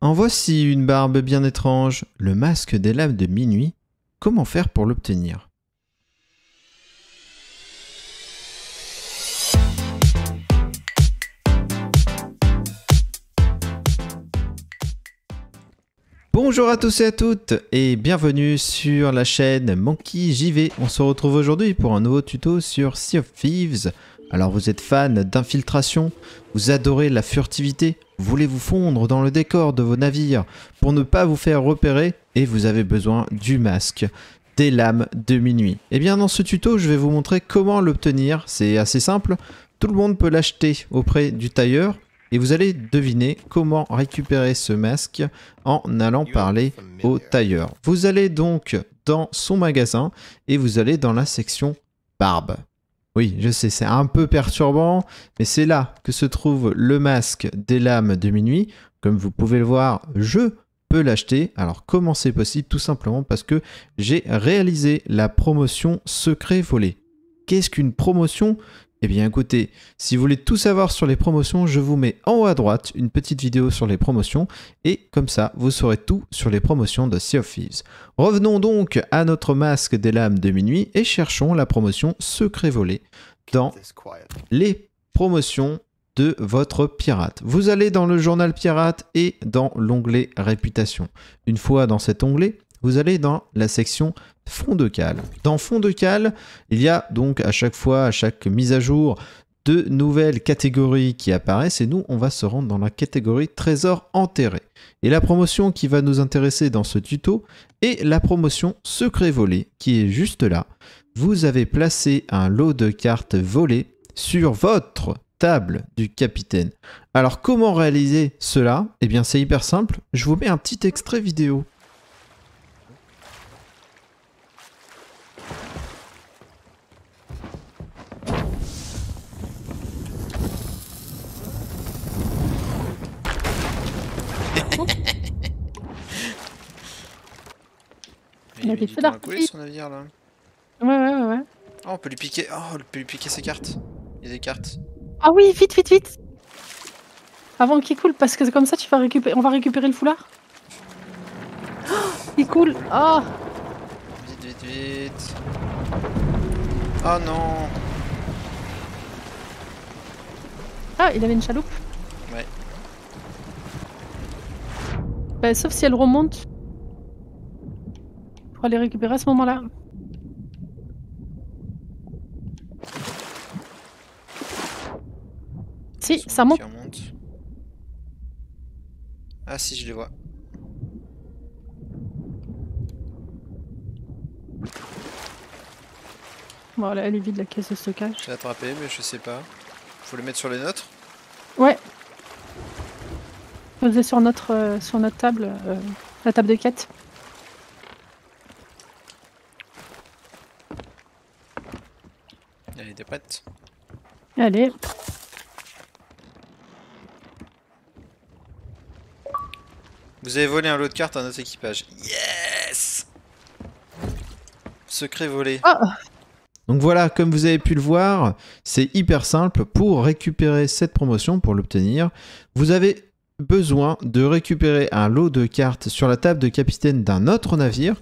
En voici une barbe bien étrange, le masque des lames de minuit. Comment faire pour l'obtenir Bonjour à tous et à toutes et bienvenue sur la chaîne Monkey JV. On se retrouve aujourd'hui pour un nouveau tuto sur Sea of Thieves. Alors vous êtes fan d'infiltration, vous adorez la furtivité, vous voulez-vous fondre dans le décor de vos navires pour ne pas vous faire repérer et vous avez besoin du masque des lames de minuit. Et eh bien dans ce tuto, je vais vous montrer comment l'obtenir. C'est assez simple. Tout le monde peut l'acheter auprès du tailleur et vous allez deviner comment récupérer ce masque en allant parler au tailleur. Vous allez donc dans son magasin et vous allez dans la section barbe. Oui, je sais, c'est un peu perturbant, mais c'est là que se trouve le masque des lames de minuit. Comme vous pouvez le voir, je peux l'acheter. Alors comment c'est possible Tout simplement parce que j'ai réalisé la promotion secret volé. Qu'est-ce qu'une promotion eh bien écoutez, si vous voulez tout savoir sur les promotions, je vous mets en haut à droite une petite vidéo sur les promotions et comme ça, vous saurez tout sur les promotions de Sea of Thieves. Revenons donc à notre masque des lames de minuit et cherchons la promotion secret volé dans les promotions de votre pirate. Vous allez dans le journal pirate et dans l'onglet réputation. Une fois dans cet onglet, vous allez dans la section fond de cale. Dans fond de cale, il y a donc à chaque fois, à chaque mise à jour, de nouvelles catégories qui apparaissent et nous, on va se rendre dans la catégorie trésor enterré. Et la promotion qui va nous intéresser dans ce tuto est la promotion secret volé qui est juste là. Vous avez placé un lot de cartes volées sur votre table du capitaine. Alors comment réaliser cela Eh bien c'est hyper simple, je vous mets un petit extrait vidéo. Il, a son navire là. Ouais, ouais, ouais, Oh, on peut lui piquer. Oh, peut lui piquer ses cartes. Il y a des cartes. Ah oui, vite, vite, vite. Avant qu'il coule, parce que c'est comme ça, tu vas récupérer. On va récupérer le foulard. Oh, il coule. Oh. Vite, vite, vite. oh, non. Ah, il avait une chaloupe. Ouais. Bah, sauf si elle remonte va aller récupérer à ce moment-là. Si, ça monte. Ah si, je les vois. Voilà, elle est vide la caisse de stockage. Je attrapé, mais je sais pas. Faut les mettre sur les nôtres Ouais. Poser sur notre, euh, sur notre table, euh, la table de quête. Allez. Vous avez volé un lot de cartes à notre équipage. Yes Secret volé. Oh. donc voilà, comme vous avez pu le voir, c'est hyper simple. Pour récupérer cette promotion, pour l'obtenir, vous avez besoin de récupérer un lot de cartes sur la table de capitaine d'un autre navire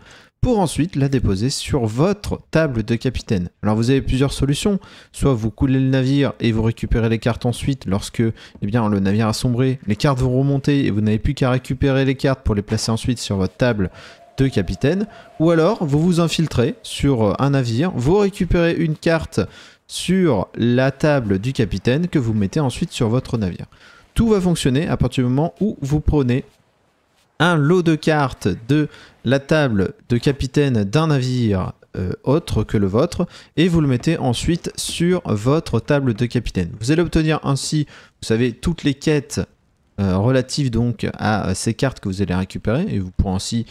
pour ensuite la déposer sur votre table de capitaine. Alors vous avez plusieurs solutions, soit vous coulez le navire et vous récupérez les cartes ensuite lorsque eh bien, le navire a sombré, les cartes vont remonter et vous n'avez plus qu'à récupérer les cartes pour les placer ensuite sur votre table de capitaine, ou alors vous vous infiltrez sur euh, un navire, vous récupérez une carte sur la table du capitaine que vous mettez ensuite sur votre navire. Tout va fonctionner à partir du moment où vous prenez un lot de cartes de la table de capitaine d'un navire euh, autre que le vôtre et vous le mettez ensuite sur votre table de capitaine. Vous allez obtenir ainsi, vous savez, toutes les quêtes euh, relatives donc à euh, ces cartes que vous allez récupérer et vous pourrez ainsi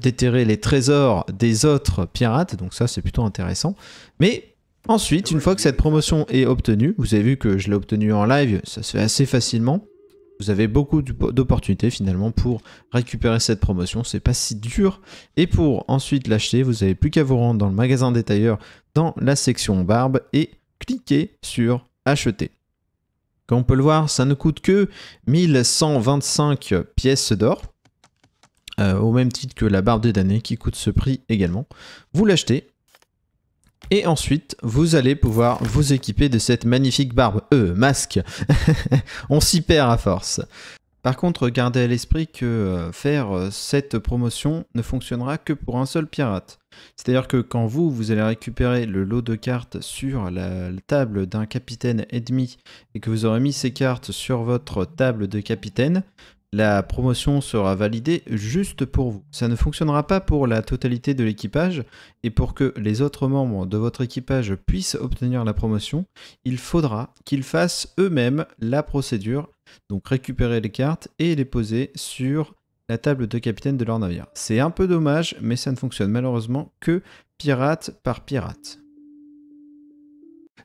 déterrer les trésors des autres pirates, donc ça c'est plutôt intéressant. Mais ensuite, une fois que cette promotion est obtenue, vous avez vu que je l'ai obtenue en live, ça se fait assez facilement, vous avez beaucoup d'opportunités finalement pour récupérer cette promotion. C'est pas si dur. Et pour ensuite l'acheter, vous n'avez plus qu'à vous rendre dans le magasin détailleur dans la section barbe et cliquer sur acheter. Comme on peut le voir, ça ne coûte que 1125 pièces d'or. Euh, au même titre que la barbe des damnés qui coûte ce prix également. Vous l'achetez, et ensuite, vous allez pouvoir vous équiper de cette magnifique barbe. Euh, masque. On s'y perd à force. Par contre, gardez à l'esprit que euh, faire euh, cette promotion ne fonctionnera que pour un seul pirate. C'est-à-dire que quand vous, vous allez récupérer le lot de cartes sur la table d'un capitaine ennemi et que vous aurez mis ces cartes sur votre table de capitaine, la promotion sera validée juste pour vous. Ça ne fonctionnera pas pour la totalité de l'équipage, et pour que les autres membres de votre équipage puissent obtenir la promotion, il faudra qu'ils fassent eux-mêmes la procédure, donc récupérer les cartes et les poser sur la table de capitaine de leur navire. C'est un peu dommage, mais ça ne fonctionne malheureusement que pirate par pirate.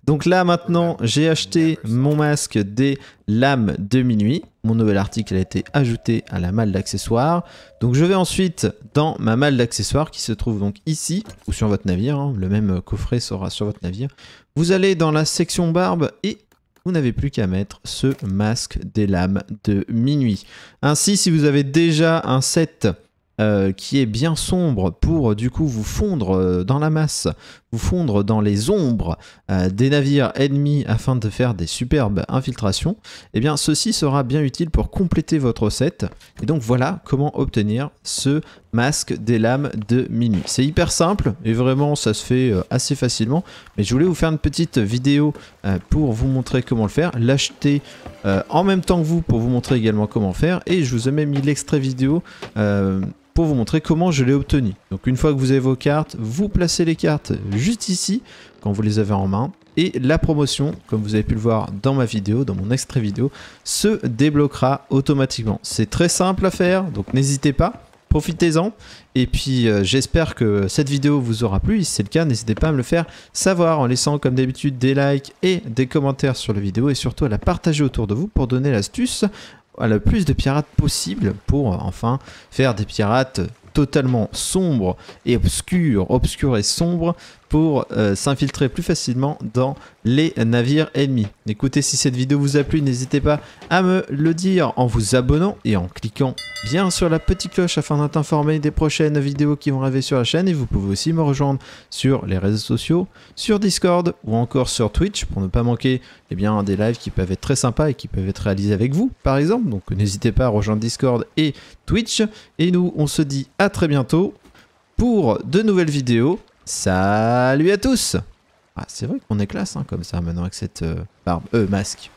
Donc là maintenant, j'ai acheté mon masque des lames de minuit mon nouvel article a été ajouté à la malle d'accessoires. Donc je vais ensuite dans ma malle d'accessoires qui se trouve donc ici, ou sur votre navire, hein. le même coffret sera sur votre navire. Vous allez dans la section barbe et vous n'avez plus qu'à mettre ce masque des lames de minuit. Ainsi, si vous avez déjà un set euh, qui est bien sombre pour du coup vous fondre euh, dans la masse fondre dans les ombres euh, des navires ennemis afin de faire des superbes infiltrations, et eh bien ceci sera bien utile pour compléter votre recette. Et donc voilà comment obtenir ce masque des lames de minuit. C'est hyper simple et vraiment ça se fait euh, assez facilement. Mais je voulais vous faire une petite vidéo euh, pour vous montrer comment le faire. L'acheter en même temps que vous pour vous montrer également comment faire. Et je vous ai même mis l'extrait vidéo pour vous montrer comment je l'ai obtenu. Donc une fois que vous avez vos cartes, vous placez les cartes juste ici quand vous les avez en main. Et la promotion, comme vous avez pu le voir dans ma vidéo, dans mon extrait vidéo, se débloquera automatiquement. C'est très simple à faire, donc n'hésitez pas profitez-en. Et puis euh, j'espère que cette vidéo vous aura plu. Si c'est le cas, n'hésitez pas à me le faire savoir en laissant comme d'habitude des likes et des commentaires sur la vidéo et surtout à la partager autour de vous pour donner l'astuce à le plus de pirates possible pour euh, enfin faire des pirates totalement sombres et obscurs, obscurs et sombres pour euh, s'infiltrer plus facilement dans les navires ennemis. Écoutez, si cette vidéo vous a plu, n'hésitez pas à me le dire en vous abonnant et en cliquant bien sur la petite cloche afin d'être informé des prochaines vidéos qui vont arriver sur la chaîne. Et vous pouvez aussi me rejoindre sur les réseaux sociaux, sur Discord ou encore sur Twitch pour ne pas manquer eh bien, des lives qui peuvent être très sympas et qui peuvent être réalisés avec vous, par exemple. Donc n'hésitez pas à rejoindre Discord et Twitch. Et nous, on se dit à très bientôt pour de nouvelles vidéos Salut à tous ah, C'est vrai qu'on est classe hein, comme ça maintenant avec cette euh, barbe, euh, masque.